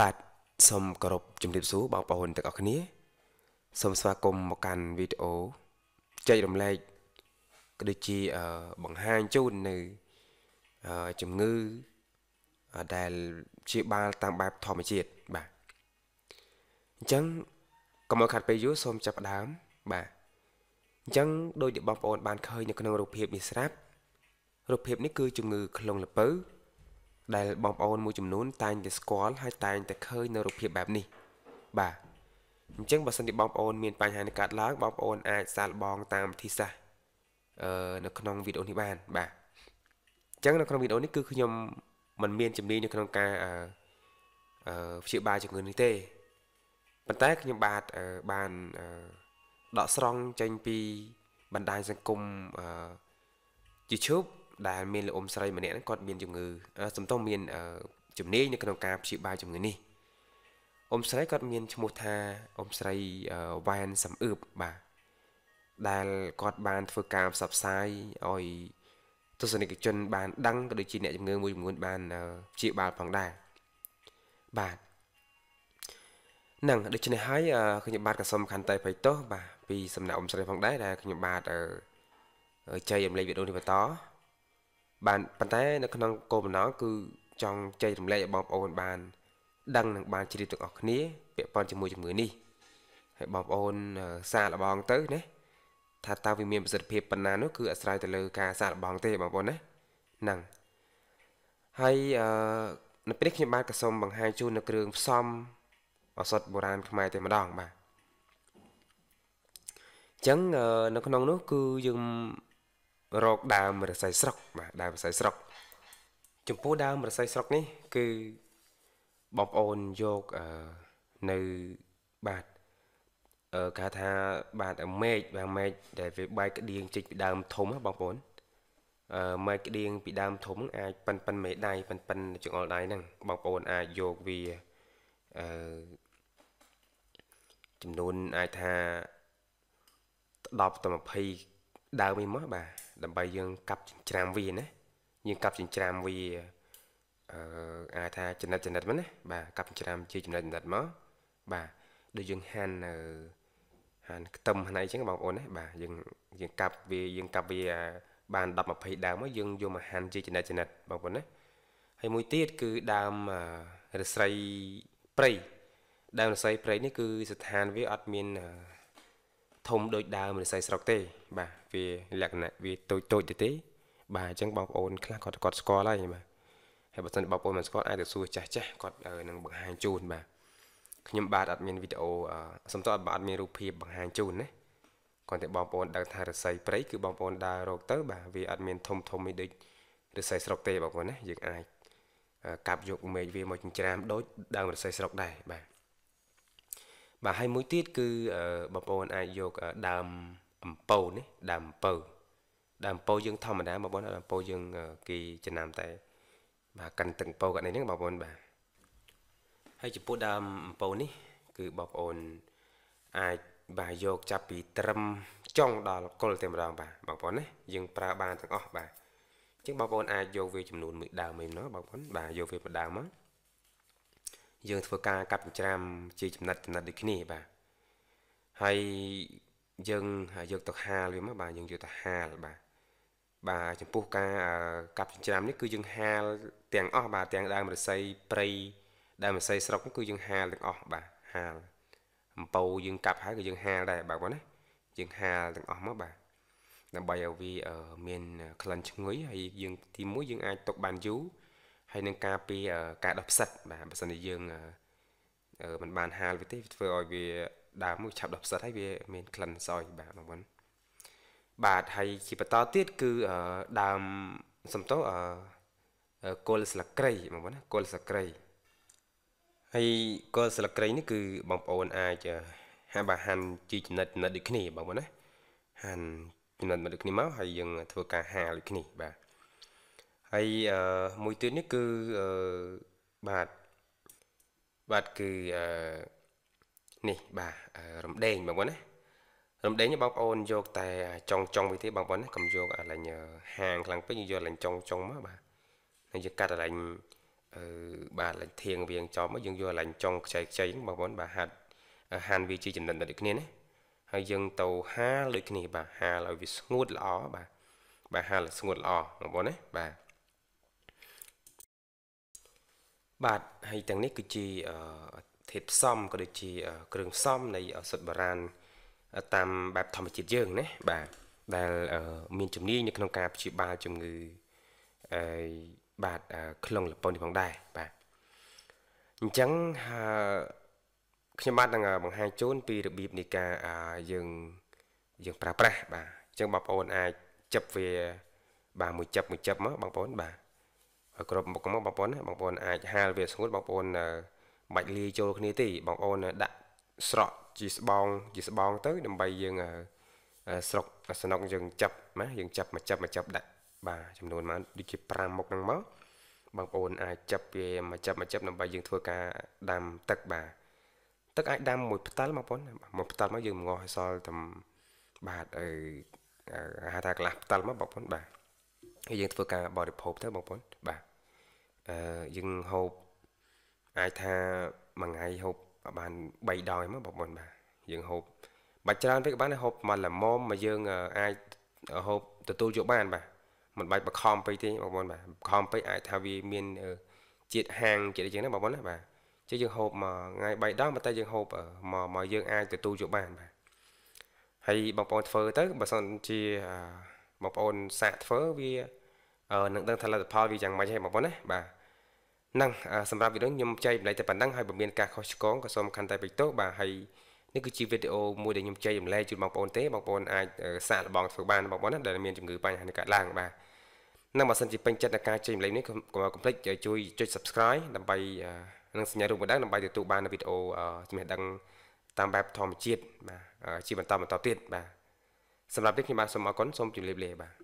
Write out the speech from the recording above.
បាទសូមគោរពជំរាបសួរបងប្អូនទាំងអស់គ្នាសូមស្វាគមន៍មកកាន់វីដេអូចែករំលែកក៏ដូចជាបង្ហាញជូននៅជំងឺដែលជាបាលតាមបែបធម្មជាតិបាទអញ្ចឹងកុំឲ្យខាត់ពេលយូរសូមចាប់ផ្ដើមបាទអញ្ចឹងដោយដែលបងប្អូនបានឃើញនៅក្នុងរូបភាពនេះស្រាប់រូបភាពនេះគឺជំងឺ ខ្លងលពៅដែលបងប្អូនមួយចំនួនតែងតែស្គាល់ហើយតែងតែឃើញនៅរូបភាពបែបនេះបាទអញ្ចឹងបើសិនជាបងប្អូនមានបញ្ហានេះកើតឡើងបងប្អូនអាចសាកល្បងតាមវិធីសាស្ត្រអឺនៅក្នុងវីដេអូនេះបានបាទអញ្ចឹងនៅក្នុងវីដេអូនេះគឺខ្ញុំមិនមានជំនាញនៅក្នុងការអឺអឺព្យាបាលជំងឺនេះទេប៉ុន្តែខ្ញុំបាទបានដកស្រង់ចេញពីបណ្ដាញសង្គម YouTube ដែលមានលោកអ៊ំស្រីម្នាក់ហ្នឹងគាត់មានជំងឺសំតុំមានជំនាញនៅក្នុងការព្យាបាលជំងឺនេះអ៊ំស្រីគាត់មានឈ្មោះថាអ៊ំស្រីវ៉ែនសំអឺបបាទដែលគាត់បានធ្វើការផ្សព្វផ្សាយឲ្យទស្សនិកជនបានដឹងក៏ដូចជាអ្នកជំងឺមួយចំនួនបានព្យាបាលផងដែរបាទនឹងដូច្នេះហើយខ្ញុំបាទក៏សូមខន្តីភ័យទោសបាទពីសំណាក់អ៊ំស្រីផងដែរដែលខ្ញុំបាទចៃអំលេចវីដេអូនេះបន្តបានប៉ុន្តែនៅក្នុងគោលបំណងគឺចង់ចែករំលែកឲ្យបងប្អូន បានដឹងនិងបានជ្រាបទាំងអស់គ្នា ពាក់ព័ន្ធជាមួយជំងឺនេះហើយបងប្អូនសារលបងទៅណាថាតើវាមានប្រសិទ្ធភាពប៉ុណ្ណានោះគឺអាស្រ័យទៅលើការសារលបងទេបងប្អូនណាហ្នឹងហើយអឺនៅពេលខ្ញុំបាទក៏សូមបង្ហាញជូននៅគ្រឿងផ្សំឱសថបុរាណខ្មែរតែម្ដងបាទអញ្ចឹងនៅក្នុងនោះគឺយើងរក ដើមរស័យស្រុកបាទដើមរស័យស្រុកចំពោះដើមរស័យស្រុកនេះ គឺបងប្អូនយកនៅបាទគេថាបាទមេឃបាទមេឃដែលវាបែកក្តៀងជីកពីដើមធំបងប្អូនអឺមេឃក្តៀងពីដើមធំអាចប៉ិនប៉ិនមេដៃប៉ិនប៉ិនចង្អុលដៃហ្នឹងបងប្អូនអាចយកវាអឺចំនួនអាចថា10ទៅ20ដើមនេះមកបាទដើម្បីយើងកាប់ចិញ្ច្រាំវាណាយើងកាប់ចិញ្ច្រាំវាអឺអាចថាចំណិតចំណិតមកណាបាទកាប់ចិញ្ច្រាំជាចំណិតចំណិតមកបាទដូចយើងហាន់នៅហាន់ខ្ទឹមហ្នឹងអញ្ចឹងបងប្អូនណាបាទយើងយើងកាប់វាយើងកាប់វាបាន10 20ដើមមកយើងយកមកហាន់ជាចំណិតចំណិតបងប្អូនណាហើយមួយទៀតគឺដើមរស្មីព្រៃដើមរស្មីព្រៃនេះគឺស្ថានវាអត់មានធំដូចដើមរិស័យស្រុកទេ បាទវាលក្ខណៈវាតូចតូចទៅទេបាទអញ្ចឹងបងប្អូនខ្លះគាត់គាត់ស្គាល់ហើយបាទហើយបើសិនបងប្អូនមិនស្គាល់អាចទៅសួរចាស់ចាស់គាត់នឹងបង្ហាញជូនបាទខ្ញុំបាទអត់មានវីដេអូសំទោសបាទអត់មានរូបភាពបង្ហាញជូនណាគាត់តែបងប្អូនដឹងថារិស័យព្រៃគឺបងប្អូនដើររកទៅ បាទវាអត់មានធំធំនេះដូចរិស័យស្រុកទេបងប្អូនណាយើងអាចកាប់យកមេឃវាមកចិញ្ច្រាមដូចដើមរិស័យស្រុកដែរបាទបាទហើយមួយទៀតគឺបងប្អូនអាចយកដើមអំពៅនេះដើមអំពៅដើមអំពៅយើងធម្មតាបងប្អូនដើមអំពៅយើងគេចំណាំតែបាទកាន់ទឹកអំពៅគាត់នេះហ្នឹងបងប្អូនបាទហើយចំពោះដើមអំពៅនេះគឺបងប្អូនអាចបាទយកចាប់ពីត្រឹមចុងដល់គល់តែម្ដងបាទបងប្អូនណាយើងប្រើបានទាំងអស់បាទអញ្ចឹងបងប្អូនអាចយកវាចំនួនមួយដើមឯណោះបងប្អូនបាទយកវាបដើមមកយើងធ្វើការកាប់ច្រាមជាចំណិតចំណិតដូចគ្នាបាទហើយយើងយកទៅហាលវាមកបាទយើងយកទៅហាលបាទបាទចំពោះការកាប់ចិញ្ច្រាំនេះគឺយើងហាលទាំងអស់បាទទាំងដើមរស្មីព្រៃដើមរស្មីស្រុកគឺយើងហាលទាំងអស់បាទហាលអំពៅយើងកាប់ហើយគឺយើងហាលដែរបាទបងណាយើងហាលទាំងអស់មកបាទដើម្បីឲ្យវាមានក្លិនឈ្ងុយហើយយើងទីមួយយើងអាចទុកបានយូរហើយនឹងការពីការដោះផ្សិតបាទបើសិនជាយើងมันបានហាលវាទេធ្វើឲ្យវាដើមមួយឆាប់ដោះផ្សិតហើយវា មានក្លិនសោយបាទបងប្អូនបាទហើយជាបន្តទៀតគឺដើមសំតោគល់ស្លឹកគ្រៃបងប្អូនណាគល់ស្លឹកគ្រៃហើយគល់ស្លឹកគ្រៃនេះគឺបងប្អូនអាចហាបាហាន់ជាចំណិតចំណិតដូចគ្នាបងប្អូនណាហាន់ចំណិតមកដូចគ្នាមកហើយយើងធ្វើការហាលដូចគ្នាបាទហើយមួយទៀតនេះគឺបាទបាទគឺនេះបាទរំដេងបងប្អូនណារំដេងបងប្អូនយកតែចុងចុងវិញទេបងប្អូនណាកុំយកអាឡាញហាងខ្លាំងពេកយកអាឡាញចុងចុងមកបាទហើយយើងកាត់អាឡាញអឺបាទឡាញធៀងវៀងចប់មកយើងយកអាឡាញចុងខ្ចីខ្ចីបងប្អូនបាទហាត់ហានវាជាចំណិតដូចគ្នាណាហើយយើងទៅហាលដូចគ្នាបាទហាលឲ្យវាស្ងួតល្អបាទបាទហាលស្ងួតល្អបងប្អូនណាបាទបាទហើយទាំងនេះគឺជាធាតុផ្សំក៏ដូចជាគ្រឿងផ្សំនៃឱសថបុរាណតាមបែបធម្មជាតិយើងណាបាទដែលមានជំនាញនៅក្នុងការព្យាបាលជំងឺអីបាទក្លងលពននេះផងដែរបាទអញ្ចឹងខ្ញុំបាទនឹងបង្ហាញជូន ពីរបៀបនៃការយើងយើងប្រើប្រាស់បាទអញ្ចឹងបងប្អូនអាចចាប់វាបាទមួយចាប់មួយចាប់មកបងប្អូនបាទគ្រប់មកមកបងប្អូនណាបងប្អូនអាចហាលវាស្ងួតបងប្អូនបាច់លាយចូលគ្នាទេបងប្អូនដាក់ស្រក់ជាស្បងជាស្បងទៅដើម្បីយើងស្រុកស្នុកយើងចាប់ណាយើងចាប់មកចាប់មកចាប់ដាក់បាទចំនួនមកដូចជា5មុខហ្នឹងមកបងប្អូនអាចចាប់វាមកចាប់មកចាប់ដើម្បីយើងធ្វើការដាំទឹកបាទទឹកអាចដាំមួយ ផ្ទាល់បងប្អូនមួយផ្ទាល់មកយើងងាស់ឲ្យសល់តែបាទអឺហៅថាកន្លះផ្ទាល់មកបងប្អូនបាទហើយយើងធ្វើការបរិភោគទៅបងប្អូនបាទអឺយើងហូបអាចថាមួយថ្ងៃហូបបាន3ដងមកបងប្អូនបាទយើងហូបបាច់ច្រើនពេកក៏បានហូបមួយល្មមមកយើងអាចហូបទទួលយកបានបាទមិនបាច់បខំពេកទេបងប្អូនបាទបខំពេកអាចថាវាមានជាតិហាងជាតិអីចឹងណាបងប្អូនណាបាទចឹងយើងហូបមួយថ្ងៃ3ដងតែយើងហូបមកមកយើងអាចទទួលយកបានបាទហើយបងប្អូនធ្វើទៅបើសិនជាអឺបងប្អូនសាកធ្វើវានឹងដឹងថាលទ្ធផលវាយ៉ាងម៉េចហើយបងប្អូនណាបាទនឹងសម្រាប់វីដេអូខ្ញុំចែកម្លែកតែប៉ុណ្ណឹងហើយបើមានការខុសឆ្គងក៏សូមខន្តីបិទទោសបាទហើយនេះគឺជាវីដេអូមួយដែលខ្ញុំចែកម្លែកជូនបងប្អូនទេបងប្អូនអាចសាកល្បងធ្វើបានបងប្អូនណាដែលមានជំងឺបញ្ហានេះកើតឡើងបាទនឹងបើសិនជាពេញចិត្តនឹងការចែកម្លែកនេះក៏កុំភ្លេចជួយចុច Subscribe ដើម្បីនឹងសញ្ញារូបបណ្ដឹងដើម្បីទទួលបានវីដេអូជំនះដឹងតាមបែបធម្មជាតិបាទជាបន្តបន្តទៀតបាទសម្រាប់នេះខ្ញុំបាទសូមអរគុណសូមជម្រាបលាបាទ